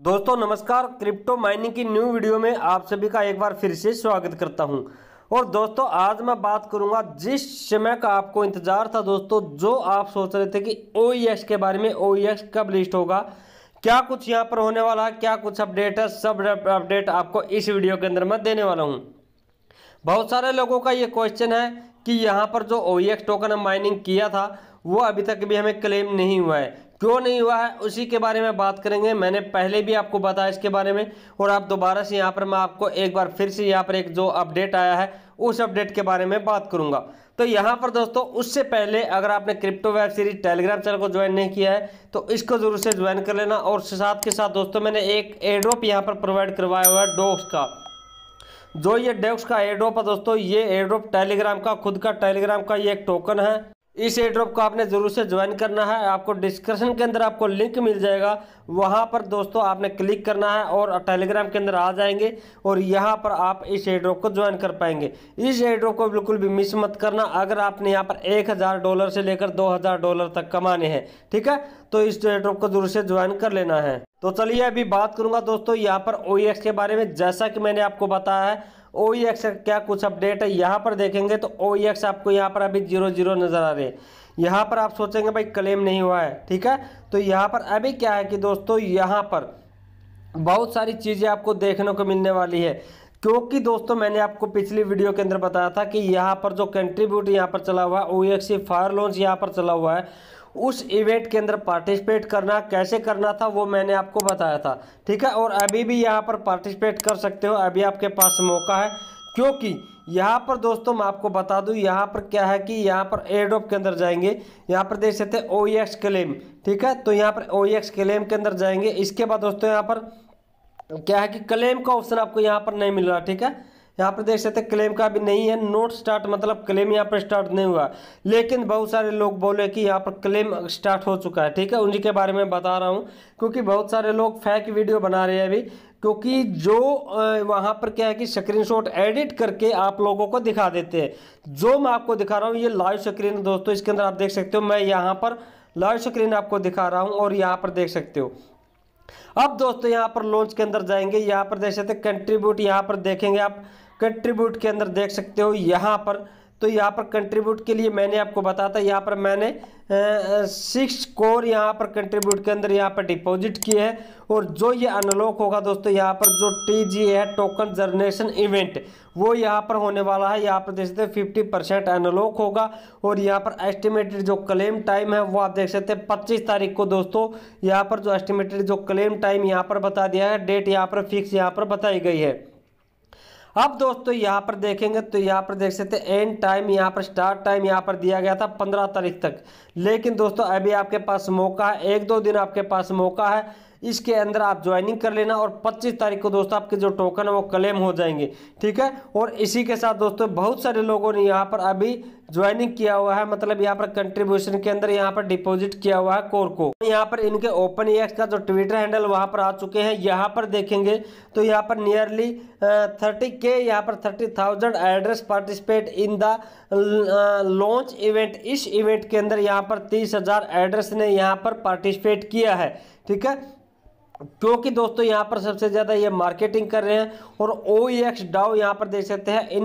दोस्तों नमस्कार crypto mining की न्यू वीडियो में आप सभी का एक बार फिर से स्वागत करता हूं और दोस्तों आज मैं बात करूंगा जिस समय का आपको इंतजार था दोस्तों जो आप सोच रहे थे कि ओ e के बारे में ओ e कब लिस्ट होगा क्या कुछ यहाँ पर होने वाला है क्या कुछ अपडेट है सब अपडेट आपको इस वीडियो के अंदर मैं देने वाला हूँ बहुत सारे लोगों का ये क्वेश्चन है कि यहाँ पर जो ओ टोकन माइनिंग किया था वो अभी तक भी हमें क्लेम नहीं हुआ है क्यों नहीं हुआ है उसी के बारे में बात करेंगे मैंने पहले भी आपको बताया इसके बारे में और आप दोबारा से यहाँ पर मैं आपको एक बार फिर से यहाँ पर एक जो अपडेट आया है उस अपडेट के बारे में बात करूंगा तो यहाँ पर दोस्तों उससे पहले अगर आपने crypto web series Telegram channel को ज्वाइन नहीं किया है तो इसको जरूर से ज्वाइन कर लेना और साथ के साथ दोस्तों मैंने एक एड्रोप यहाँ पर प्रोवाइड करवाया हुआ है डोक्स का जो ये डेक्स का एड्रोप है दोस्तों ये एड्रोप टेलीग्राम का खुद का टेलीग्राम का ये एक टोकन है इस एड्रॉप को आपने ज़रूर से ज्वाइन करना है आपको डिस्क्रिप्शन के अंदर आपको लिंक मिल जाएगा वहाँ पर दोस्तों आपने क्लिक करना है और टेलीग्राम के अंदर आ जाएंगे और यहाँ पर आप इस एड्रॉप को ज्वाइन कर पाएंगे इस एड्रॉप को बिल्कुल भी मिस मत करना अगर आपने यहाँ पर एक हज़ार डॉलर से लेकर दो हज़ार डॉलर तक कमाने हैं ठीक है तो इस एड्रॉप को ज़रूर से ज्वाइन कर लेना है तो चलिए अभी बात करूंगा दोस्तों यहाँ पर ओ e के बारे में जैसा कि मैंने आपको बताया है ओ एक्स e क्या कुछ अपडेट है यहाँ पर देखेंगे तो ओ एक्स e आपको यहाँ पर अभी जीरो जीरो नज़र आ रहे हैं यहाँ पर आप सोचेंगे भाई क्लेम नहीं हुआ है ठीक है तो यहाँ पर अभी क्या है कि दोस्तों यहाँ पर बहुत सारी चीज़ें आपको देखने को मिलने वाली है क्योंकि दोस्तों मैंने आपको पिछली वीडियो के अंदर बताया था कि यहाँ पर जो कंट्रीब्यूट यहाँ पर चला हुआ है ओ एक्स फायर लॉन्च यहाँ पर चला हुआ है उस इवेंट के अंदर पार्टिसिपेट करना कैसे करना था वो मैंने आपको बताया था ठीक है और अभी भी यहाँ पर पार्टिसिपेट कर सकते हो अभी आपके पास मौका है क्योंकि यहाँ पर दोस्तों मैं आपको बता दूँ यहाँ पर क्या है कि यहाँ पर एयरड्रॉप के अंदर जाएंगे यहाँ पर देख सकते ओ एक्स क्लेम ठीक है तो यहाँ पर ओ एक्स क्लेम के अंदर जाएंगे इसके बाद दोस्तों यहाँ पर क्या है कि क्लेम का ऑप्शन आपको यहाँ पर नहीं मिल रहा ठीक है यहाँ पर देख सकते क्लेम का भी नहीं है नोट स्टार्ट मतलब क्लेम यहाँ पर स्टार्ट नहीं हुआ लेकिन बहुत सारे लोग बोले कि यहाँ पर क्लेम स्टार्ट हो चुका है ठीक है उन्हीं के बारे में बता रहा हूँ क्योंकि बहुत सारे लोग फैक वीडियो बना रहे हैं अभी क्योंकि जो वहाँ पर क्या है कि स्क्रीन एडिट करके आप लोगों को दिखा देते हैं जो मैं आपको दिखा रहा हूँ ये लाइव स्क्रीन दोस्तों इसके अंदर आप देख सकते हो मैं यहाँ पर लाइव स्क्रीन आपको दिखा रहा हूँ और यहाँ पर देख सकते हो अब दोस्तों यहाँ पर लॉन्च के अंदर जाएंगे यहाँ पर देख सकते कंट्रीब्यूट यहाँ पर देखेंगे आप कंट्रीब्यूट के अंदर देख सकते हो यहाँ पर तो यहाँ पर कंट्रीब्यूट के लिए मैंने आपको बताया था यहाँ पर मैंने सिक्स कोर यहाँ पर कंट्रीब्यूट के अंदर यहाँ पर डिपॉजिट किए हैं और जो ये अनलॉक होगा दोस्तों यहाँ पर जो टी है टोकन जनरेशन इवेंट वो यहाँ पर होने वाला है यहाँ पर देख सकते हैं फिफ्टी परसेंट अनलॉक होगा और यहाँ पर एस्टिमेटेड जो क्लेम टाइम है वो आप देख सकते हैं पच्चीस तारीख को दोस्तों यहाँ पर जो एस्टिमेटेड जो क्लेम टाइम यहाँ पर बता दिया है डेट यहाँ पर फिक्स यहाँ पर बताई गई है अब दोस्तों यहाँ पर देखेंगे तो यहाँ पर देख सकते हैं एंड टाइम यहाँ पर स्टार्ट टाइम यहाँ पर दिया गया था पंद्रह तारीख तक लेकिन दोस्तों अभी आपके पास मौका है एक दो दिन आपके पास मौका है इसके अंदर आप ज्वाइनिंग कर लेना और 25 तारीख को दोस्तों आपके जो टोकन है वो क्लेम हो जाएंगे ठीक है और इसी के साथ दोस्तों बहुत सारे लोगों ने यहाँ पर अभी ज्वाइनिंग किया हुआ है मतलब यहाँ पर कंट्रीब्यूशन के अंदर यहाँ पर डिपोजिट किया हुआ है कोर को यहाँ पर इनके ओपन एक्स का जो ट्विटर हैंडल वहां पर आ चुके हैं यहाँ पर देखेंगे तो यहाँ पर नियरली थर्टी के यहाँ पर thirty thousand address participate in the launch event इस इवेंट के अंदर यहाँ पर तीस हजार एड्रेस ने यहाँ पर पार्टिसिपेट किया है ठीक है क्योंकि दोस्तों यहाँ पर सबसे ज़्यादा ये मार्केटिंग कर रहे हैं और ओ एक्स डाओ यहाँ पर देख सकते हैं in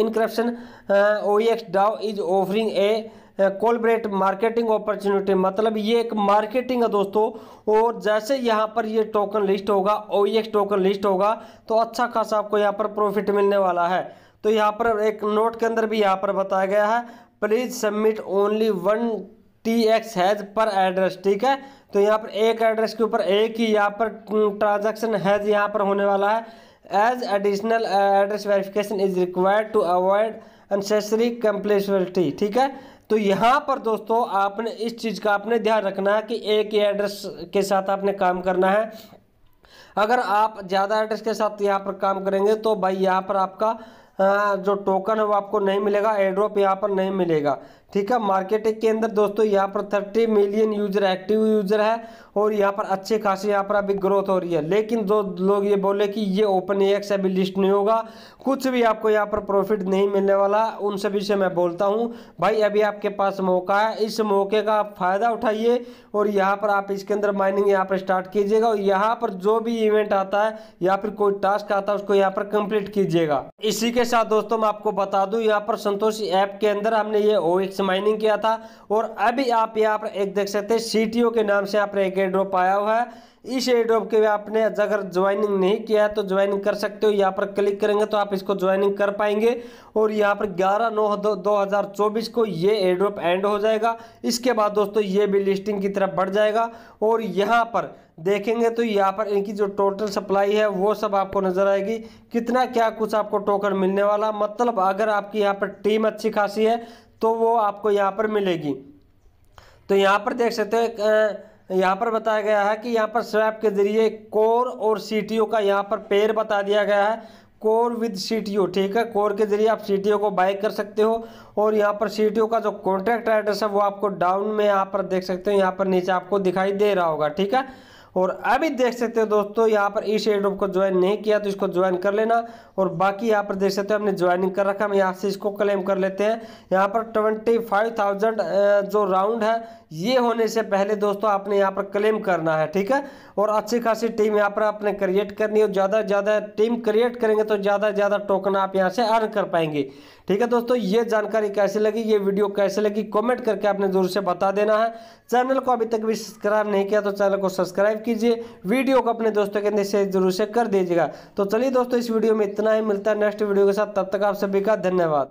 in corruption O X DAO is offering a collaborate marketing opportunity मतलब ये एक मार्केटिंग है दोस्तों और जैसे यहाँ पर ये टोकन लिस्ट होगा ओ एक्स टोकन लिस्ट होगा तो अच्छा खासा आपको यहाँ पर प्रॉफिट मिलने वाला है तो यहाँ पर एक नोट के अंदर भी यहाँ पर बताया गया है please submit only one T X hash per address ठीक है तो यहाँ पर एक एड्रेस के ऊपर एक ही यहाँ पर ट्रांजैक्शन हैज यहाँ पर होने वाला है as additional address verification is required to avoid unnecessary compatibility ठीक है तो यहाँ पर दोस्तों आपने इस चीज़ का आपने ध्यान रखना है कि एक ही एड्रेस के साथ आपने काम करना है अगर आप ज़्यादा एड्रेस के साथ यहाँ पर काम करेंगे तो भाई यहाँ पर आपका जो टोकन है वो आपको नहीं मिलेगा एड्रॉप यहाँ पर नहीं मिलेगा ठीक है मार्केटिंग के अंदर दोस्तों यहाँ पर thirty million user active user है और यहाँ पर अच्छे खासी यहाँ पर अभी ग्रोथ हो रही है लेकिन दो लोग ये बोले कि ये ओपन ए एक्स अभी लिस्ट नहीं होगा कुछ भी आपको यहाँ पर प्रॉफिट नहीं मिलने वाला उन सभी से मैं बोलता हूँ भाई अभी आपके पास मौका है इस मौके का आप फ़ायदा उठाइए और यहाँ पर आप इसके अंदर माइनिंग यहाँ पर स्टार्ट कीजिएगा और यहाँ पर जो भी इवेंट आता है या फिर कोई टास्क आता है उसको यहाँ पर कंप्लीट कीजिएगा इसी के साथ दोस्तों मैं आपको बता दू यहाँ पर संतोष ऐप के अंदर हमने ये ओ एक्स माइनिंग किया था और अभी आप यहाँ पर एक देख सकते हैं सीटीओ के नाम से आपने एक एड्रॉप आया हुआ है इस एड्रॉप के आपने अगर ज्वाइनिंग नहीं किया है तो ज्वाइनिंग कर सकते हो यहाँ पर क्लिक करेंगे तो आप इसको ज्वाइनिंग कर पाएंगे और यहाँ पर ग्यारह नौ दो, दो हज़ार चौबीस को ये एड्रॉप एंड हो जाएगा इसके बाद दोस्तों ये भी लिस्टिंग की तरफ बढ़ जाएगा और यहाँ पर देखेंगे तो यहाँ पर इनकी जो टोटल सप्लाई है वो सब आपको नज़र आएगी कितना क्या कुछ आपको टोकन मिलने वाला मतलब अगर आपकी यहाँ पर टीम अच्छी खासी है तो वो आपको यहाँ पर मिलेगी तो यहाँ पर देख सकते हो यहाँ पर बताया गया है कि यहाँ पर स्वैप के जरिए कोर और सी का यहाँ पर पेयर बता दिया गया है कोर विद सी ठीक है कोर के जरिए आप सी को बाय कर सकते हो और यहाँ पर सी का जो कॉन्ट्रैक्ट एड्रेस है वो आपको डाउन में यहाँ पर देख सकते हो यहाँ पर नीचे आपको दिखाई दे रहा होगा ठीक है और अभी देख सकते हो दोस्तों यहाँ पर इस एड्रॉप को ज्वाइन नहीं किया तो इसको ज्वाइन कर लेना और बाकी यहाँ पर देख सकते हो हमने ज्वाइनिंग कर रखा हम यहाँ से इसको क्लेम कर लेते हैं यहाँ पर ट्वेंटी फाइव थाउजेंड जो राउंड है ये होने से पहले दोस्तों आपने यहाँ पर क्लेम करना है ठीक है और अच्छी खासी टीम यहाँ पर आपने क्रिएट करनी है और ज़्यादा से ज़्यादा टीम क्रिएट करेंगे तो ज़्यादा से ज़्यादा टोकन आप यहाँ से अर्न कर पाएंगे ठीक है दोस्तों ये जानकारी कैसे लगी ये वीडियो कैसे लगी कमेंट करके आपने ज़रूर से बता देना है चैनल को अभी तक भी सब्सक्राइब नहीं किया तो चैनल को सब्सक्राइब कीजिए वीडियो को अपने दोस्तों के अंदर शेयर जरूर से कर दीजिएगा तो चलिए दोस्तों इस वीडियो में इतना ही मिलता है नेक्स्ट वीडियो के साथ तब तक आप सभी का धन्यवाद